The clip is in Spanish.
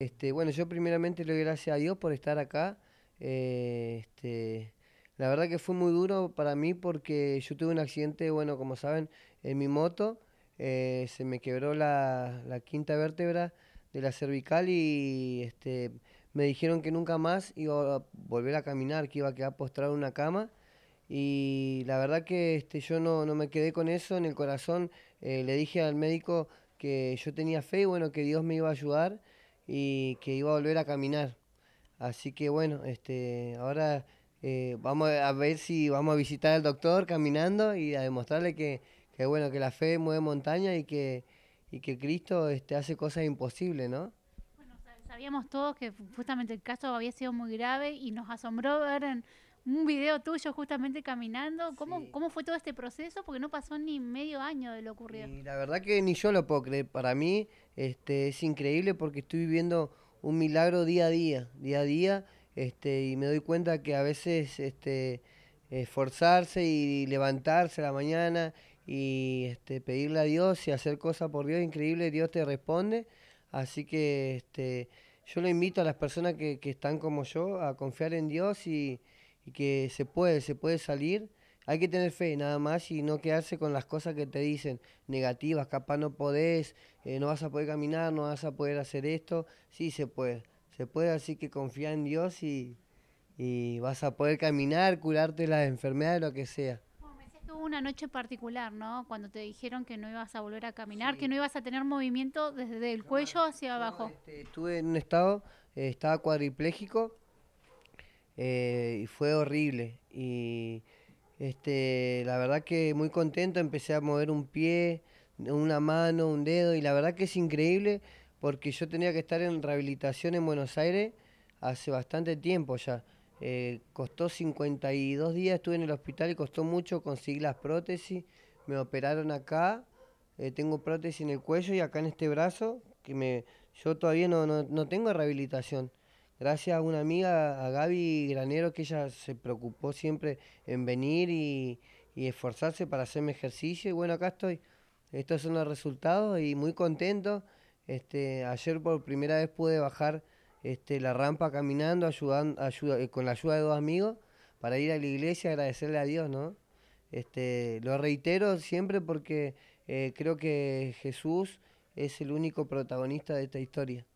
Este, bueno, yo primeramente le doy gracias a Dios por estar acá. Eh, este, la verdad que fue muy duro para mí porque yo tuve un accidente, bueno, como saben, en mi moto. Eh, se me quebró la, quinta vértebra de la cervical y este, me dijeron que nunca más iba a volver a caminar, que iba a quedar postrado en una cama. Y la verdad que yo no, me quedé con eso en el corazón. Eh, le dije al médico que yo tenía fe y bueno, que Dios me iba a ayudar y que iba a volver a caminar. Así que bueno, este, ahora eh, vamos a ver si vamos a visitar al doctor caminando y a demostrarle que, bueno, que la fe mueve montaña y que, que Cristo este, hace cosas imposibles, ¿no? sabíamos todos que justamente el caso había sido muy grave y nos asombró ver un video tuyo justamente caminando. ¿Cómo, ¿Cómo fue todo este proceso? Porque no pasó ni medio año de lo ocurrido. la verdad que ni yo lo puedo creer. Para mí este, es increíble porque estoy viviendo un milagro día a día, día a día, este, y me doy cuenta que a veces este, esforzarse y levantarse a la mañana y pedirle a Dios y hacer cosas por Dios, increíble, Dios te responde. Así que yo lo invito a las personas que, están como yo a confiar en Dios y, y que se puede, se puede salir hay que tener fe nada más y no quedarse con las cosas que te dicen negativas, capaz no podés, eh, no vas a poder caminar, no vas a poder hacer esto. Sí se puede, se puede, así que confía en Dios y, vas a poder caminar, curarte las enfermedades, lo que sea una noche particular, ¿no? Cuando te dijeron que no ibas a volver a caminar, que no ibas a tener movimiento desde el cuello hacia abajo. Este, estuve en un estado, eh, estaba cuadripléjico eh, y fue horrible. Y este, la verdad que muy contento, empecé a mover un pie, una mano, un dedo, y la verdad que es increíble porque yo tenía que estar en rehabilitación en Buenos Aires hace bastante tiempo ya. Eh, costó 52 días, estuve en el hospital y costó mucho conseguir las prótesis. Me operaron acá, eh, tengo prótesis en el cuello y acá en este brazo, que me, yo todavía no, no, no tengo rehabilitación gracias a una amiga, a Gaby Granero, que ella se preocupó siempre en venir y, esforzarse para hacerme ejercicio. Y bueno, acá estoy. Estos son los resultados y muy contento. Este, ayer por primera vez pude bajar este, la rampa caminando, ayudando, eh, con la ayuda de dos amigos, para ir a la iglesia y agradecerle a Dios, ¿no? Este, lo reitero siempre porque eh, creo que Jesús es el único protagonista de esta historia.